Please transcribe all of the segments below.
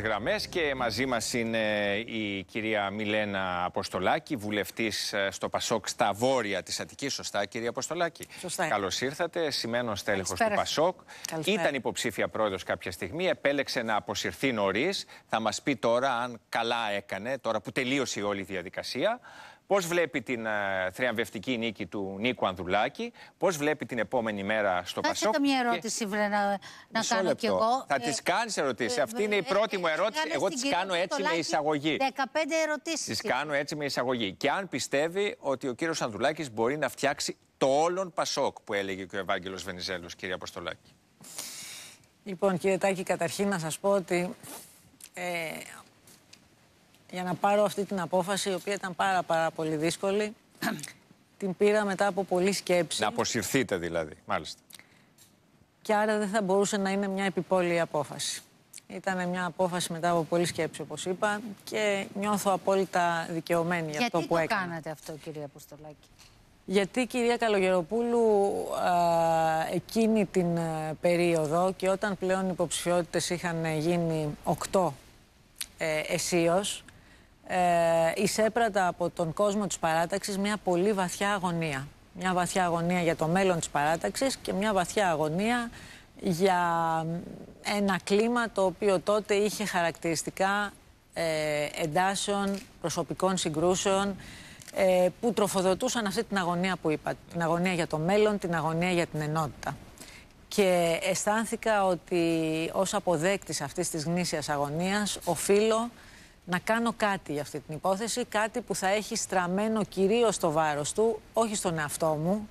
Γραμμές και μαζί μας είναι η κυρία Μιλένα Αποστολάκη, βουλευτής ε, στο Πασόκ στα βόρεια της Αττικής. Σωστά κυρία Αποστολάκη. Σωστά. Καλώς ήρθατε, σημαίνω στέλεχος του Πασόκ. Καλησπέρα. Ήταν υποψήφια πρόεδρος κάποια στιγμή, επέλεξε να αποσυρθεί νωρίς. Θα μας πει τώρα αν καλά έκανε, τώρα που τελείωσε η διαδικασία. Πώς βλέπει την ε, θριαμβευτική νίκη του Νίκου Ανδουλάκη, πώς βλέπει την επόμενη μέρα στο Πασόκ. Έχετε μια ερώτηση, βρε, να, να κάνω λεπτό. κι εγώ. Θα ε, τις κάνεις ερωτήσεις. Ε, Αυτή είναι η ε, πρώτη μου ερώτηση. Εγώ τι κάνω έτσι με εισαγωγή. 15 ερωτήσεις. Τις κάνω έτσι με εισαγωγή. Και αν πιστεύει ότι ο κύριος Ανδουλάκη μπορεί να φτιάξει το όλον Πασόκ, που έλεγε και ο Ευάγγελος Βενιζέλος, κύριε Αποστολάκη. Λοιπόν, κύριε Τάκη, καταρχήν να σας πω ότι ε, για να πάρω αυτή την απόφαση, η οποία ήταν πάρα, πάρα πολύ δύσκολη. την πήρα μετά από πολλή σκέψη. Να αποσυρθείτε δηλαδή, μάλιστα. Και άρα δεν θα μπορούσε να είναι μια επιπόλαιη απόφαση. Ήταν μια απόφαση μετά από πολλή σκέψη, όπως είπα, και νιώθω απόλυτα δικαιωμένη για αυτό που έκανα. Γιατί το κάνατε αυτό, κυρία Αποστολάκη. Γιατί, κυρία Καλογεροπούλου, α, εκείνη την α, ε, περίοδο και όταν πλέον οι υποψηφιότητες είχαν γίνει οκτώ ε, ε, εισέπρατα από τον κόσμο της παράταξης μια πολύ βαθιά αγωνία. Μια βαθιά αγωνία για το μέλλον της παράταξης και μια βαθιά αγωνία για ένα κλίμα το οποίο τότε είχε χαρακτηριστικά ε, εντάσεων, προσωπικών συγκρούσεων ε, που τροφοδοτούσαν αυτή την αγωνία που είπα, την αγωνία για το μέλλον, την αγωνία για την ενότητα. Και αισθάνθηκα ότι ως αποδέκτης αυτής της γνήσιας αγωνίας οφείλω να κάνω κάτι για αυτή την υπόθεση, κάτι που θα έχει στραμμένο κυρίως το βάρος του, όχι στον εαυτό μου,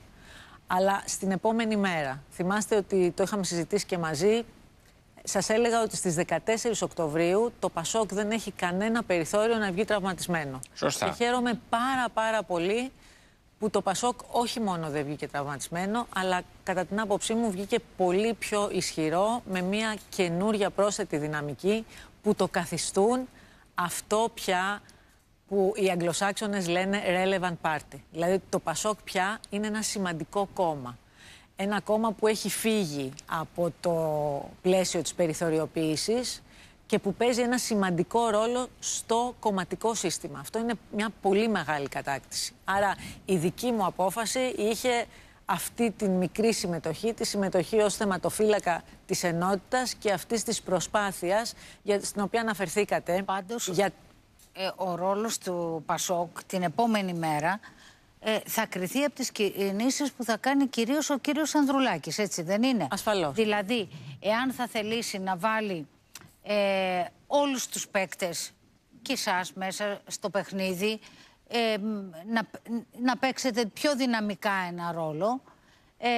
αλλά στην επόμενη μέρα. Θυμάστε ότι το είχαμε συζητήσει και μαζί. Σας έλεγα ότι στις 14 Οκτωβρίου το Πασόκ δεν έχει κανένα περιθώριο να βγει τραυματισμένο. Σωστά. Και χαίρομαι πάρα πάρα πολύ που το Πασόκ όχι μόνο δεν βγήκε τραυματισμένο, αλλά κατά την άποψή μου βγήκε πολύ πιο ισχυρό, με μια καινούρια πρόσθετη δυναμική που το καθιστούν αυτό πια που οι Αγγλοσάξονες λένε relevant party. Δηλαδή το Πασόκ πια είναι ένα σημαντικό κόμμα. Ένα κόμμα που έχει φύγει από το πλαίσιο της περιθωριοποίησης και που παίζει ένα σημαντικό ρόλο στο κομματικό σύστημα. Αυτό είναι μια πολύ μεγάλη κατάκτηση. Άρα η δική μου απόφαση είχε αυτή τη μικρή συμμετοχή, τη συμμετοχή ως θεματοφύλακα της ενότητας και αυτής της προσπάθειας για, στην οποία αναφερθήκατε. Πάντως, για... Ε, ο ρόλος του Πασόκ την επόμενη μέρα ε, θα κριθεί από τις κινήσεις ε, που θα κάνει κυρίως ο κύριος Ανδρουλάκης, έτσι δεν είναι. Ασφαλώς. Δηλαδή, εάν θα θελήσει να βάλει ε, όλους τους παίκτες και εσάς μέσα στο παιχνίδι, ε, να, παίξετε πιο δυναμικά ένα ρόλο ε,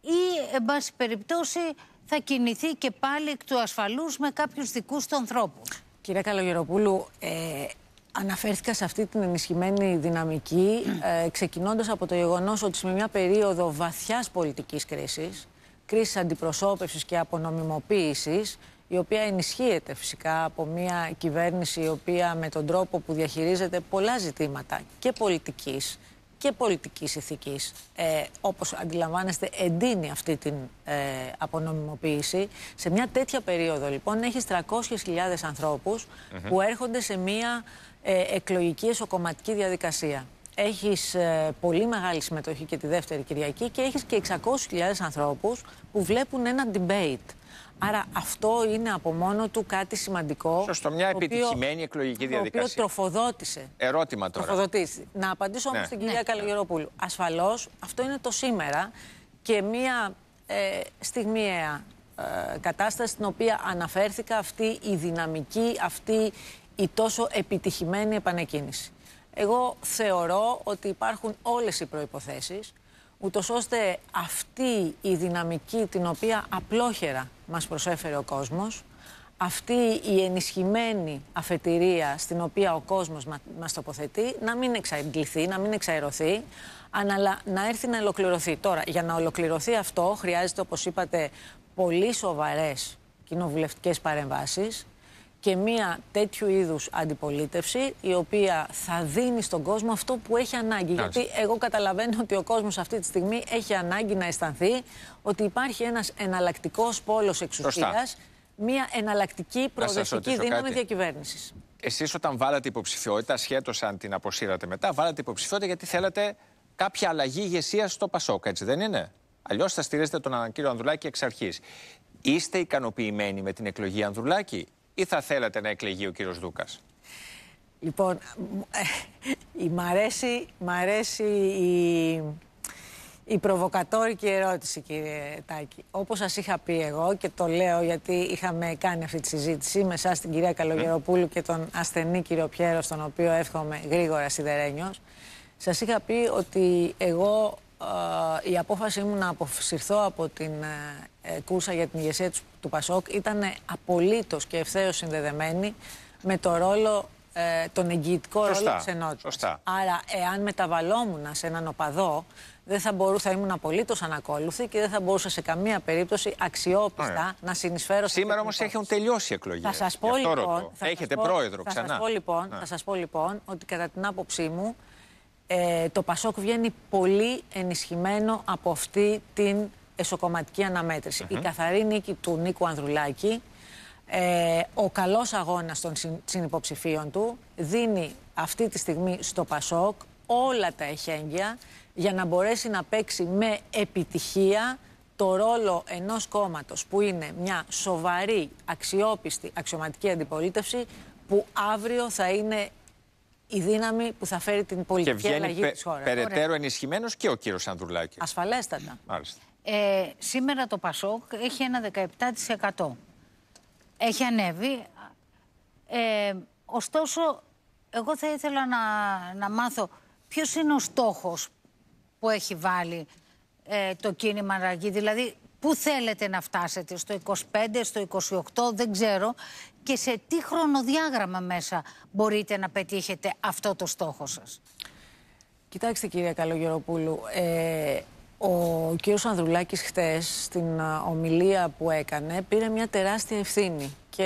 ή, εν πάση περιπτώσει, θα κινηθεί και πάλι εκ του ασφαλούς με κάποιους δικούς του ανθρώπους. Κύριε Καλογεροπούλου, ε, αναφέρθηκα σε αυτή την ενισχυμένη δυναμική ε, ξεκινώντας από το γεγονός ότι σε μια περίοδο βαθιάς πολιτικής κρίσης, κρίσης αντιπροσώπευσης και απονομιμοποίησης, η οποία ενισχύεται φυσικά από μια κυβέρνηση η οποία με τον τρόπο που διαχειρίζεται πολλά ζητήματα και πολιτικής και πολιτικής ηθικής, ε, όπως αντιλαμβάνεστε, εντείνει αυτή την ε, απονομιμοποίηση. Σε μια τέτοια περίοδο, λοιπόν, έχει 300.000 ανθρωπους που έρχονται σε μια ε, εκλογική εσωκομματική διαδικασία. Έχεις ε, πολύ μεγάλη συμμετοχή και τη δεύτερη Κυριακή και έχεις και 600.000 ανθρώπους που βλέπουν ένα debate Άρα αυτό είναι από μόνο του κάτι σημαντικό. Σωστό, μια επιτυχημένη εκλογική διαδικασία. Το οποίο τροφοδότησε. Ερώτημα τώρα. Τροφοδοτήσει. Να απαντήσω όμως ναι. στην κυρία ναι. Καλογερόπουλου. Ασφαλώς αυτό είναι το σήμερα και μια ε, στιγμιαία ε, κατάσταση στην οποία αναφέρθηκα αυτή η δυναμική, αυτή η τόσο επιτυχημένη επανεκκίνηση. Εγώ θεωρώ ότι υπάρχουν όλες οι προϋποθέσεις ούτως ώστε αυτή η δυναμική την οποία απλόχερα μας προσέφερε ο κόσμος, αυτή η ενισχυμένη αφετηρία στην οποία ο κόσμος μας τοποθετεί να μην εξαντληθεί, να μην εξαερωθεί, αλλά να έρθει να ολοκληρωθεί. Τώρα, για να ολοκληρωθεί αυτό χρειάζεται, όπως είπατε, πολύ σοβαρές κοινοβουλευτικές παρεμβάσεις, και μία τέτοιου είδους αντιπολίτευση η οποία θα δίνει στον κόσμο αυτό που έχει ανάγκη. Γιατί εγώ καταλαβαίνω ότι ο κόσμος αυτή τη στιγμή έχει ανάγκη να αισθανθεί ότι υπάρχει ένας εναλλακτικός πόλος εξουσίας, μία εναλλακτική προοδευτική δύναμη κάτι. διακυβέρνησης. Εσείς όταν βάλατε υποψηφιότητα, σχέτω αν την αποσύρατε μετά, βάλατε υποψηφιότητα γιατί θέλατε κάποια αλλαγή ηγεσίας στο Πασόκ, έτσι δεν είναι. Αλλιώς θα στηρίζετε τον κύριο Ανδρουλάκη εξ αρχής. Είστε ικανοποιημένοι με την εκλογή Ανδρουλάκη ή θα θέλατε να εκλεγεί ο κυριο Δούκας. Λοιπόν, ε, μ' αρέσει, μ αρέσει η, η προβοκατόρικη ερώτηση, κύριε Τάκη. Όπως σας είχα πει εγώ και το λέω γιατί είχαμε κάνει αυτή τη συζήτηση με εσάς την κυρία Καλογεροπούλου και τον ασθενή κύριο Πιέρος, στον οποίο εύχομαι γρήγορα σιδερένιος, σας είχα πει ότι εγώ ε, η απόφασή μου να αποσυρθώ από την ε, ε, κούρσα για την ηγεσία του Πασόκ ήταν απολύτως και ευθέως συνδεδεμένη με το ρόλο τον εγγυητικό Σωστά. ρόλο της ενότητας. Άρα, εάν μεταβαλόμουν σε έναν οπαδό, δεν θα μπορούσα, ήμουν απολύτως ανακόλουθη και δεν θα μπορούσα σε καμία περίπτωση αξιόπιστα να συνεισφέρω σε Σήμερα όμω έχουν τελειώσει οι εκλογές. Θα πω λοιπόν. Έχετε πρόεδρο ξανά. πω, λοιπόν, ναι. Θα σας πω λοιπόν ότι κατά την άποψή μου ε, το Πασόκ βγαίνει πολύ ενισχυμένο από αυτή την εσωκομματική Η καθαρή νίκη του Νίκου Ανδρουλάκη, ε, ο καλός αγώνας των συνυποψηφίων του, δίνει αυτή τη στιγμή στο Πασόκ όλα τα εχέγγυα για να μπορέσει να παίξει με επιτυχία το ρόλο ενός κόμματος που είναι μια σοβαρή, αξιόπιστη, αξιωματική αντιπολίτευση που αύριο θα είναι η δύναμη που θα φέρει την πολιτική αλλαγή της χώρας. Περαιτέρω ενισχυμένος και ο κύριος Ανδρουλάκης. Ασφαλέστατα. Ε, σήμερα το Πασόκ έχει ένα 17%. Έχει ανέβει. Ε, ωστόσο, εγώ θα ήθελα να, να μάθω ποιος είναι ο στόχος που έχει βάλει ε, το κίνημα Ραγκή. Δηλαδή, Πού θέλετε να φτάσετε, στο 25, στο 28, δεν ξέρω. Και σε τι χρονοδιάγραμμα μέσα μπορείτε να πετύχετε αυτό το στόχο σας. Κοιτάξτε κυρία Καλογεροπούλου, ε, ο κύριος Ανδρουλάκης χτες στην ε, ομιλία που έκανε πήρε μια τεράστια ευθύνη και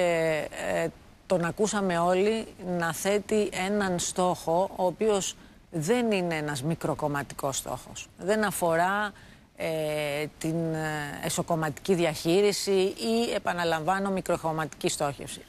ε, τον ακούσαμε όλοι να θέτει έναν στόχο ο οποίος δεν είναι ένας μικροκομματικός στόχος. Δεν αφορά ε, την ε, εσωκομματική διαχείριση ή, επαναλαμβάνω, μικροχωματική στόχευση.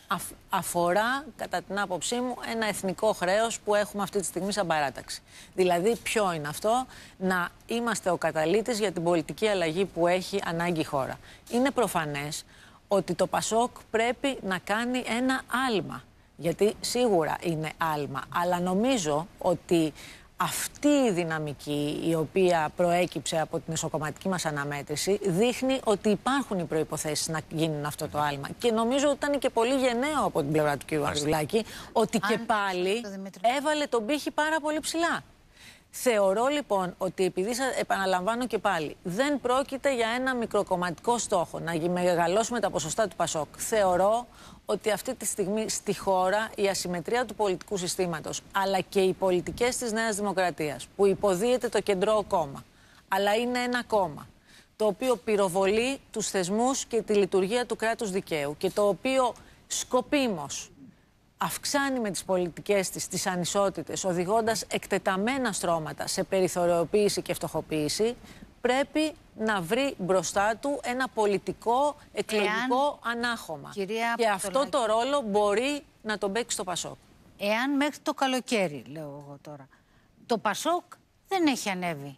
αφορά, κατά την άποψή μου, ένα εθνικό χρέος που έχουμε αυτή τη στιγμή σαν παράταξη. Δηλαδή, ποιο είναι αυτό, να είμαστε ο καταλήτης για την πολιτική αλλαγή που έχει ανάγκη η χώρα. Είναι προφανές ότι το ΠΑΣΟΚ πρέπει να κάνει ένα άλμα. Γιατί σίγουρα είναι άλμα. Αλλά νομίζω ότι αυτή η δυναμική η οποία προέκυψε από την ισοκομματική μας αναμέτρηση δείχνει ότι υπάρχουν οι προϋποθέσεις να γίνουν αυτό το άλμα. Και νομίζω ότι ήταν και πολύ γενναίο από την πλευρά του κ. Αρδουλάκη ότι και πάλι έβαλε τον πύχη πάρα πολύ ψηλά. Θεωρώ λοιπόν ότι επειδή σας επαναλαμβάνω και πάλι, δεν πρόκειται για ένα μικροκομματικό στόχο να μεγαλώσουμε τα ποσοστά του Πασόκ. Θεωρώ ότι αυτή τη στιγμή στη χώρα η ασυμμετρία του πολιτικού συστήματος αλλά και οι πολιτικές της Νέας Δημοκρατίας που υποδίεται το κεντρό κόμμα αλλά είναι ένα κόμμα το οποίο πυροβολεί τους θεσμούς και τη λειτουργία του κράτους δικαίου και το οποίο σκοπίμως αυξάνει με τις πολιτικές της τις ανισότητες, οδηγώντας εκτεταμένα στρώματα σε περιθωριοποίηση και φτωχοποίηση, πρέπει να βρει μπροστά του ένα πολιτικό εκλογικό ανάχωμα. και αυτό το ρόλο μπορεί να τον παίξει στο Πασόκ. Εάν μέχρι το καλοκαίρι, λέω εγώ τώρα, το Πασόκ δεν έχει ανέβει.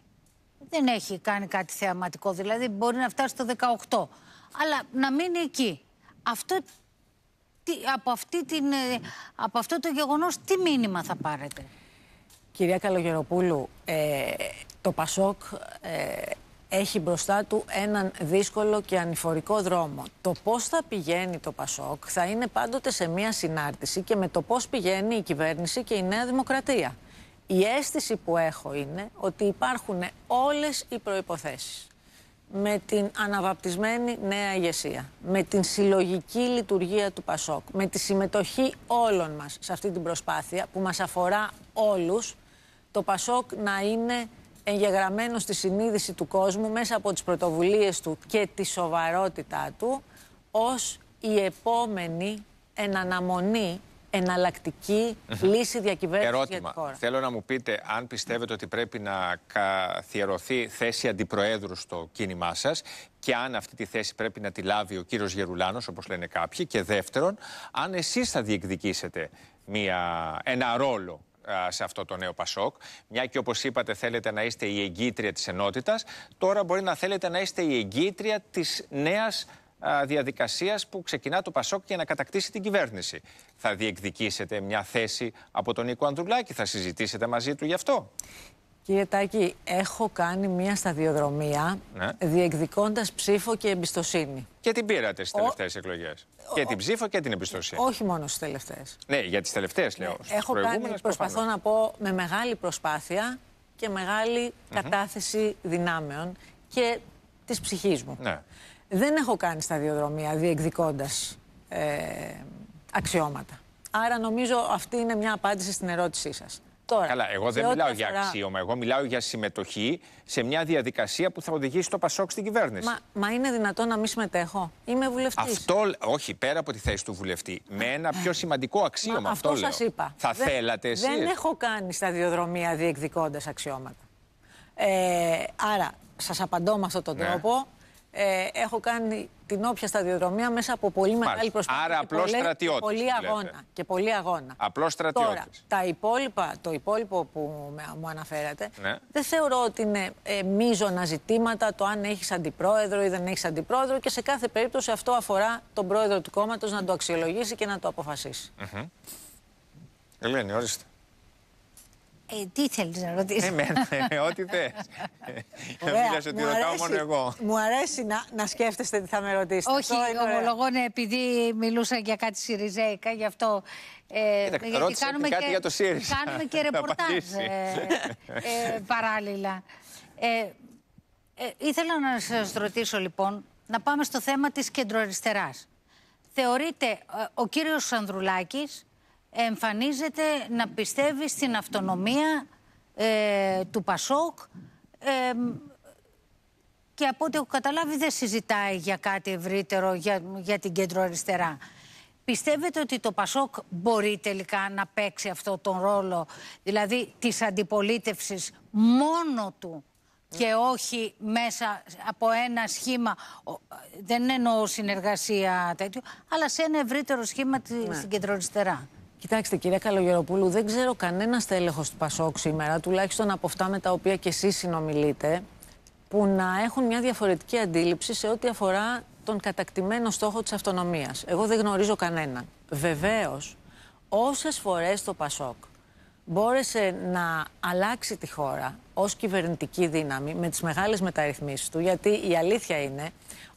Δεν έχει κάνει κάτι θεαματικό, δηλαδή μπορεί να φτάσει στο 18. Αλλά να μείνει εκεί. Αυτό τι, από, αυτή την, ε, από αυτό το γεγονός τι μήνυμα θα πάρετε. Κυρία Καλογεροπούλου, ε, το ΠΑΣΟΚ ε, έχει μπροστά του έναν δύσκολο και ανηφορικό δρόμο. Το πώς θα πηγαίνει το ΠΑΣΟΚ θα είναι πάντοτε σε μία συνάρτηση και με το πώς πηγαίνει η κυβέρνηση και η Νέα Δημοκρατία. Η αίσθηση που έχω είναι ότι υπάρχουν όλες οι προϋποθέσεις με την αναβαπτισμένη νέα ηγεσία, με την συλλογική λειτουργία του ΠΑΣΟΚ, με τη συμμετοχή όλων μας σε αυτή την προσπάθεια που μας αφορά όλους, το ΠΑΣΟΚ να είναι εγγεγραμμένο στη συνείδηση του κόσμου μέσα από τις πρωτοβουλίες του και τη σοβαρότητά του ως η επόμενη αναμονή εναλλακτική λύση διακυβέρνησης για τη χώρα. Θέλω να μου πείτε αν πιστεύετε ότι πρέπει να καθιερωθεί θέση αντιπροέδρου στο κίνημά σας και αν αυτή τη θέση πρέπει να τη λάβει ο κύριος Γερουλάνος, όπως λένε κάποιοι. Και δεύτερον, αν εσείς θα διεκδικήσετε μια, ένα ρόλο σε αυτό το νέο Πασόκ. Μια και όπως είπατε θέλετε να είστε η εγκύτρια της ενότητας, τώρα μπορεί να θέλετε να είστε η εγκύτρια της νέας διαδικασίας που ξεκινά το Πασόκ για να κατακτήσει την κυβέρνηση. Θα διεκδικήσετε μια θέση από τον Νίκο Ανδρουλάκη, θα συζητήσετε μαζί του γι' αυτό. Κύριε Τάκη, έχω κάνει μια σταδιοδρομία ναι. διεκδικώντας ψήφο και εμπιστοσύνη. Και την πήρατε στις τελευταίες Ο... εκλογές. Ο... Και την ψήφο και την εμπιστοσύνη. Ε, όχι μόνο στις τελευταίες. Ναι, για τις τελευταίες λέω. Ναι, έχω κάνει, προσπαθώ να πω με μεγάλη προσπάθεια και μεγαλη κατάθεση δυνάμεων και της ψυχής μου. Ναι δεν έχω κάνει σταδιοδρομία διεκδικώντας ε, αξιώματα. Άρα νομίζω αυτή είναι μια απάντηση στην ερώτησή σας. Τώρα, Καλά, εγώ δεν μιλάω για αξίωμα. Εγώ μιλάω για συμμετοχή σε μια διαδικασία που θα οδηγήσει το Πασόκ στην κυβέρνηση. Μα, μα είναι δυνατόν να μην συμμετέχω. Είμαι βουλευτής. Αυτό, όχι, πέρα από τη θέση του βουλευτή, με ένα πιο σημαντικό αξίωμα. Μα, αυτό αυτό σας είπα. Θα δεν, θέλατε Δεν έχω κάνει σταδιοδρομία διεκδικώντας αξιώματα. Ε, άρα, σας απαντώ με αυτόν τον ναι. τρόπο ε, έχω κάνει την όποια σταδιοδρομία μέσα από πολύ μεγάλη προσπάθεια. Άρα απλό στρατιώτη. Πολύ αγώνα. Και πολύ αγώνα. Απλό στρατιώτη. Τα υπόλοιπα, το υπόλοιπο που μου αναφέρατε, ναι. δεν θεωρώ ότι είναι ε, μείζωνα ζητήματα το αν έχεις αντιπρόεδρο ή δεν έχεις αντιπρόεδρο και σε κάθε περίπτωση αυτό αφορά τον πρόεδρο του κόμματος να το αξιολογήσει και να το αποφασίσει. Mm Ελένη, ορίστε. Ε, τι θέλεις να ρωτήσεις. Εμένα, ε, ε, ε, ό,τι θες. Μιλά μόνο εγώ. Μου αρέσει να, να σκέφτεστε τι θα με ρωτήσετε. Όχι, ομολογώ, ναι, επειδή μιλούσα για κάτι Σιριζέικα, γι' αυτό. Ε, Κοίτα, γιατί κάνουμε κάτι και, για το ΣΥΡΙΖΑ. Κάνουμε και ρεπορτάζ ε, παράλληλα. Ε, ήθελα να σας ρωτήσω λοιπόν, να πάμε στο θέμα της κεντροαριστεράς. Θεωρείται ο κύριος Ανδρουλάκης εμφανίζεται να πιστεύει στην αυτονομία ε, του Πασόκ ε, και από ό,τι έχω καταλάβει δεν συζητάει για κάτι ευρύτερο για, την κέντρο-αριστερά. Πιστεύετε ότι το Πασόκ μπορεί τελικά να παίξει αυτό τον ρόλο, δηλαδή της αντιπολίτευσης μόνο του και όχι μέσα από ένα σχήμα, δεν εννοώ συνεργασία τέτοιο, αλλά σε ένα ευρύτερο σχήμα ναι. στην κεντροαριστερά. Κοιτάξτε, κυρία Καλογεροπούλου, δεν ξέρω κανένας στέλεχο του Πασόκ σήμερα, τουλάχιστον από αυτά με τα οποία και εσείς συνομιλείτε, που να έχουν μια διαφορετική αντίληψη σε ό,τι αφορά τον κατακτημένο στόχο της αυτονομίας. Εγώ δεν γνωρίζω κανέναν. Βεβαίως, όσες φορές το Πασόκ μπόρεσε να αλλάξει τη χώρα ως κυβερνητική δύναμη με τις μεγάλες μεταρρυθμίσεις του, γιατί η αλήθεια είναι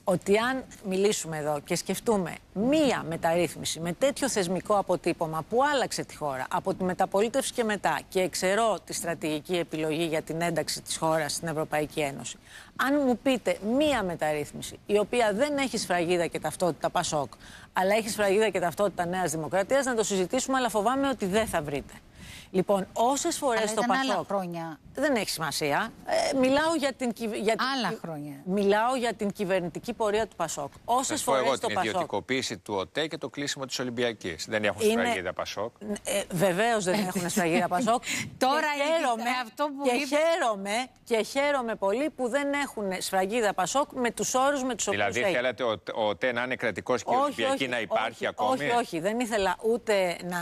ότι αν μιλήσουμε εδώ και σκεφτούμε μία μεταρρύθμιση με τέτοιο θεσμικό αποτύπωμα που άλλαξε τη χώρα από τη μεταπολίτευση και μετά και εξαιρώ τη στρατηγική επιλογή για την ένταξη της χώρας στην Ευρωπαϊκή Ένωση. Αν μου πείτε μία μεταρρύθμιση η οποία δεν έχει σφραγίδα και ταυτότητα Πασόκ αλλά έχει σφραγίδα και ταυτότητα Νέας Δημοκρατίας να το συζητήσουμε αλλά φοβάμαι ότι δεν θα βρείτε. Λοιπόν, όσες φορές το Πασόκ. Άλλα χρόνια. Δεν έχει σημασία. Ε, μιλάω για την κυβερνητική. Άλλα χρόνια. Μιλάω για την κυβερνητική πορεία του Πασόκ. Όσες φορέ. το την ιδιωτικοποίηση του ΟΤΕ και το κλείσιμο της Ολυμπιακής. Δεν έχουν Είναι... σφραγίδα Πασόκ. Ε, Βεβαίως δεν έχουν σφραγίδα Πασόκ. Τώρα και χαίρομαι, αυτό που και, είπε... χαίρομαι, και χαίρομαι πολύ που δεν έχουν σφραγίδα Πασόκ με τους όρους με τους οποίου. Δηλαδή έχει. θέλατε ο, ΟΤΕ να είναι κρατικός και η Ολυμπιακή να υπάρχει ακόμη. Όχι, όχι, δεν ήθελα ούτε να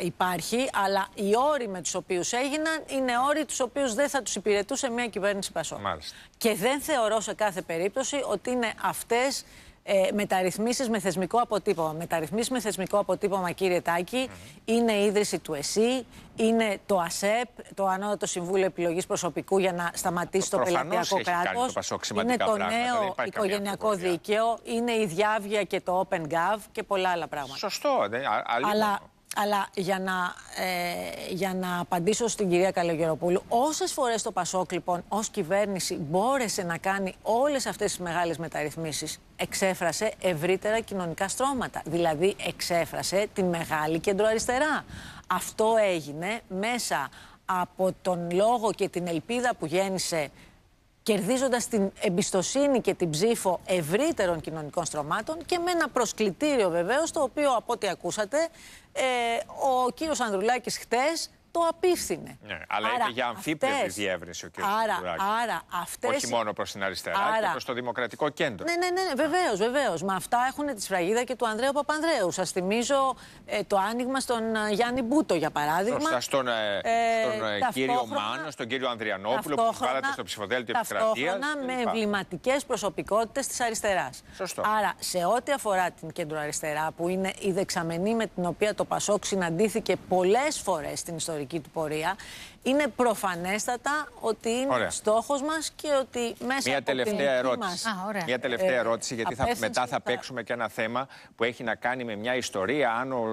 υπάρχει, αλλά η όροι με τους οποίους έγιναν είναι όροι τους οποίους δεν θα τους υπηρετούσε μια κυβέρνηση Μάλιστα. Και δεν θεωρώ σε κάθε περίπτωση ότι είναι αυτές ε, μεταρρυθμίσεις με θεσμικό αποτύπωμα. Μεταρρυθμίσεις με θεσμικό αποτύπωμα, κύριε Τάκη, είναι η ίδρυση του ΕΣΥ, είναι το ΑΣΕΠ, το Ανώτατο Συμβούλιο Επιλογής Προσωπικού για να σταματήσει το, το πελατειακό κράτο. είναι το νέο οικογενειακό δίκαιο, είναι η διάβια και το Open Gov και πολλά άλλα πράγματα. Σωστό. α, α, Αλλά αλλά για να, ε, για να απαντήσω στην κυρία Καλογεροπούλου, όσες φορές το Πασόκ λοιπόν ως κυβέρνηση μπόρεσε να κάνει όλες αυτές τις μεγάλες μεταρρυθμίσεις, εξέφρασε ευρύτερα κοινωνικά στρώματα. Δηλαδή, εξέφρασε τη μεγάλη κεντροαριστερά. Αυτό έγινε μέσα από τον λόγο και την ελπίδα που γέννησε Κερδίζοντας την εμπιστοσύνη και την ψήφο ευρύτερων κοινωνικών στρωμάτων και με ένα προσκλητήριο βεβαίως, το οποίο από ό,τι ακούσατε, ε, ο κύριος Ανδρουλάκης χτες το απίφθινε. Ναι, αλλά άρα, είπε για αμφίπλευρη διεύρυνση ο κ. Άρα, άρα αυτές... Όχι μόνο προς την αριστερά, άρα... και προς το δημοκρατικό κέντρο. Ναι, ναι, ναι, βεβαίω, ναι, βεβαίως. Μα αυτά έχουν τη σφραγίδα και του Ανδρέου Παπανδρέου. Σας θυμίζω ε, το άνοιγμα στον ε, Γιάννη Μπούτο, για παράδειγμα. Προστά στον, ε, ε, ε κύριο Μάνο, στον κύριο Ανδριανόπουλο, που βάλατε στο ψηφοδέλτιο επικρατεία. Ταυτόχρονα με εμβληματικές προσωπικότητες της αριστεράς. Σωστό. Άρα, σε ό,τι αφορά την κέντρο αριστερά, που είναι η δεξαμενή με την οποία το Πασόκ συναντήθηκε πολλές φορές στην ιστορία ιστορική του πορεία, είναι προφανέστατα ότι είναι στόχος μας και ότι μέσα Μια από τελευταία ερώτηση. Μας... Α, ωραία. Μια τελευταία ε, ερώτηση, γιατί θα, μετά θα παίξουμε και ένα θέμα που έχει να κάνει με μια ιστορία. Αν ο,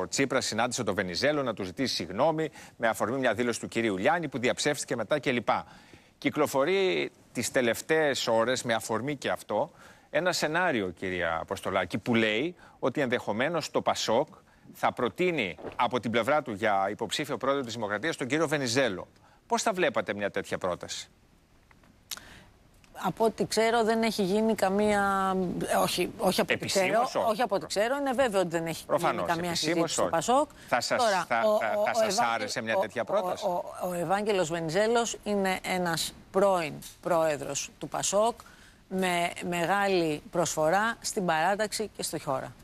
ο Τσίπρας συνάντησε τον Βενιζέλο να του ζητήσει συγγνώμη με αφορμή μια δήλωση του κυρίου Λιάννη που διαψεύστηκε μετά κλπ. Κυκλοφορεί τις τελευταίες ώρες με αφορμή και αυτό ένα σενάριο, κυρία Αποστολάκη, που λέει ότι ενδεχομένως το Πασόκ θα προτείνει από την πλευρά του για υποψήφιο πρόεδρο της Δημοκρατίας τον κύριο Βενιζέλο. Πώς θα βλέπατε μια τέτοια πρόταση. Από ό,τι ξέρω δεν έχει γίνει καμία. Ε, όχι, όχι από ό,τι ξέρω. Όχι. όχι από ό,τι ξέρω. Είναι βέβαιο ότι δεν έχει Προφανώς, γίνει καμία συζήτηση στο Πασόκ. Θα σας, Τώρα, θα, ο, ο, θα άρεσε μια τέτοια πρόταση. Ο, ο, Ευάγγελος Βενιζέλος είναι ένας πρώην πρόεδρος του Πασόκ με μεγάλη προσφορά στην παράταξη και στη χώρα.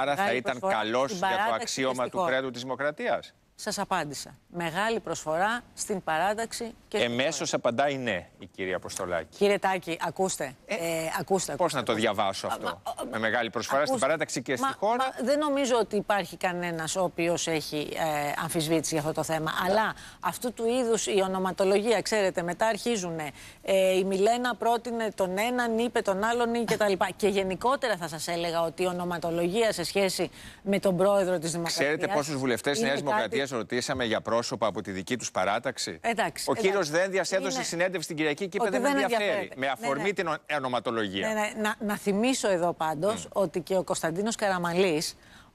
Άρα θα ήταν καλό για το αξίωμα του κράτους της Δημοκρατίας. Σας απάντησα. Μεγάλη προσφορά στην παράταξη και. Εμέσω απαντάει ναι η κυρία Αποστολάκη. Κύριε Τάκη, ακούστε. Ε, ε ακούστε Πώς να το διαβάσω αυτό. με μεγάλη προσφορά στην παράταξη και στη χώρα. Μα, δεν νομίζω ότι υπάρχει κανένας ο οποίος έχει ε, αμφισβήτηση για αυτό το θέμα. Ναι. Αλλά αυτού του είδους η ονοματολογία, ξέρετε, μετά αρχίζουν. Ε, η Μιλένα πρότεινε τον έναν, είπε τον άλλον κτλ. Και, και γενικότερα θα σας έλεγα ότι η ονοματολογία σε σχέση με τον πρόεδρο της Δημοκρατία. Ξέρετε πόσους βουλευτές Νέα Δημοκρατία ρωτήσαμε για πρόσωπα από τη δική τους παράταξη. Εντάξει. Ο κύριος Δένδια έδωσε είναι... συνέντευξη την Κυριακή και είπε δεν με ενδιαφέρει. Με αφορμή ναι. την ονοματολογία. Ναι, ναι. να, να θυμίσω εδώ πάντως ότι και ο Κωνσταντίνος Καραμαλής,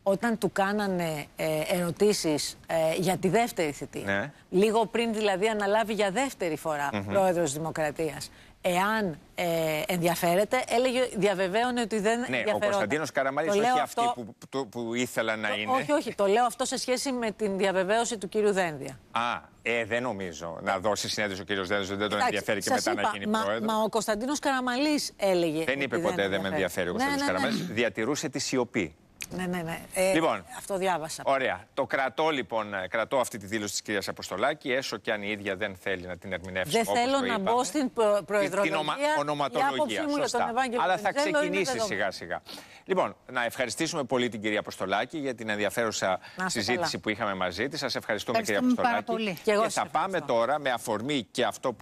όταν του κάνανε ε, ερωτήσεις ε, για τη δεύτερη θητεία, λίγο πριν δηλαδή αναλάβει για δεύτερη φορά mm-hmm. πρόεδρος εάν ε, ενδιαφέρεται, έλεγε, διαβεβαίωνε ότι δεν ναι, Ναι, ο Κωνσταντίνος Καραμαλής, όχι αυτή που, που, ήθελα να είναι. Όχι, όχι, το λέω αυτό σε σχέση με την διαβεβαίωση του κύριου Δένδια. Α, ε, δεν νομίζω. Να δώσει συνέντευξη ο κύριος Δένδια, δεν τον ενδιαφέρει και μετά να γίνει μα, πρόεδρος. Μα ο Κωνσταντίνος Καραμαλής έλεγε. Δεν είπε ποτέ δεν με ενδιαφέρει ο Κωνσταντίνος ναι, ναι, ναι. Καραμαλής. Διατηρούσε τη σιωπή. Ναι, ναι, ναι. Ε, λοιπόν, αυτό διάβασα. Ωραία. Το κρατώ λοιπόν, ε, κρατώ αυτή τη δήλωση της κυρίας Αποστολάκη, έσω και αν η ίδια δεν θέλει να την ερμηνεύσει. Δεν θέλω να μπω στην προεδρολογία. Την ονοματολογία. Μου Αλλά θα ξεκινήσει σιγά-σιγά. Λοιπόν, να ευχαριστήσουμε πολύ την κυρία Αποστολάκη για την ενδιαφέρουσα συζήτηση που είχαμε μαζί της. Σας ευχαριστούμε, κυρία Αποστολάκη. και θα πάμε τώρα με αφορμή και αυτό που